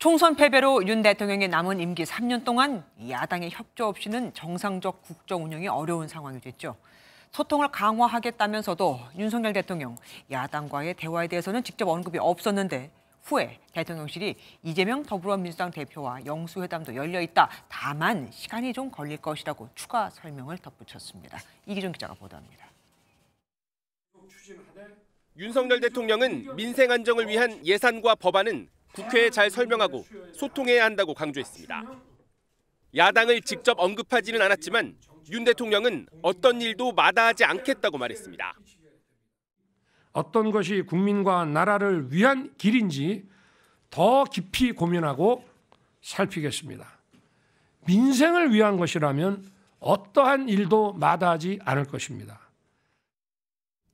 총선 패배로 윤 대통령의 남은 임기 3년 동안 야당의 협조 없이는 정상적 국정 운영이 어려운 상황이 됐죠. 소통을 강화하겠다면서도 윤석열 대통령 야당과의 대화에 대해서는 직접 언급이 없었는데 후에 대통령실이 이재명 더불어민주당 대표와 영수회담도 열려 있다. 다만 시간이 좀 걸릴 것이라고 추가 설명을 덧붙였습니다. 이기준 기자가 보도합니다. 윤석열 대통령은 민생 안정을 위한 예산과 법안은 국회에 잘 설명하고 소통해야 한다고 강조했습니다. 야당을 직접 언급하지는 않았지만 윤 대통령은 어떤 일도 마다하지 않겠다고 말했습니다. 어떤 것이 국민과 나라를 위한 길인지 더 깊이 고민하고 살피겠습니다. 민생을 위한 것이라면 어떠한 일도 마다하지 않을 것입니다.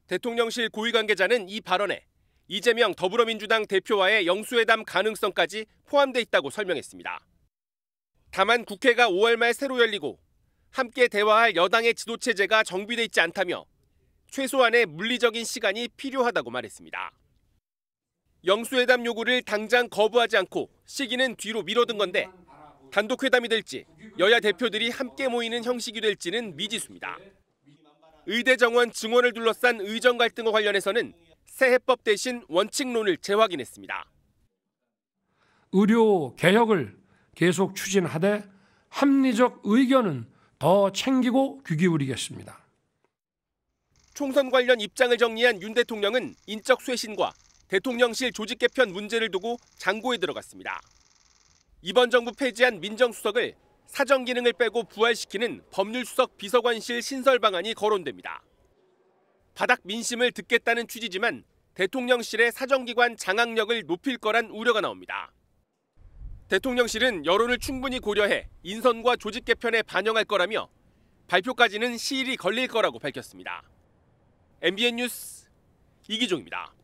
대통령실 고위 관계자는 이 발언에 이재명 더불어민주당 대표와의 영수회담 가능성까지 포함돼 있다고 설명했습니다. 다만 국회가 5월 말 새로 열리고 함께 대화할 여당의 지도체제가 정비돼 있지 않다며 최소한의 물리적인 시간이 필요하다고 말했습니다. 영수회담 요구를 당장 거부하지 않고 시기는 뒤로 미뤄둔 건데 단독 회담이 될지 여야 대표들이 함께 모이는 형식이 될지는 미지수입니다. 의대 정원 증원을 둘러싼 의정 갈등과 관련해서는 새 해법 대신 원칙론을 재확인했습니다. 의료 개혁을 계속 추진하되 합리적 의견은 더 챙기고 귀 기울이겠습니다. 총선 관련 입장을 정리한 윤 대통령은 인적 쇄신과 대통령실 조직 개편 문제를 두고 장고에 들어갔습니다. 이번 정부 폐지한 민정수석을 사정 기능을 빼고 부활시키는 법률수석 비서관실 신설 방안이 거론됩니다. 바닥 민심을 듣겠다는 취지지만 대통령실의 사정기관 장악력을 높일 거란 우려가 나옵니다. 대통령실은 여론을 충분히 고려해 인선과 조직 개편에 반영할 거라며 발표까지는 시일이 걸릴 거라고 밝혔습니다. MBN 뉴스 이기종입니다.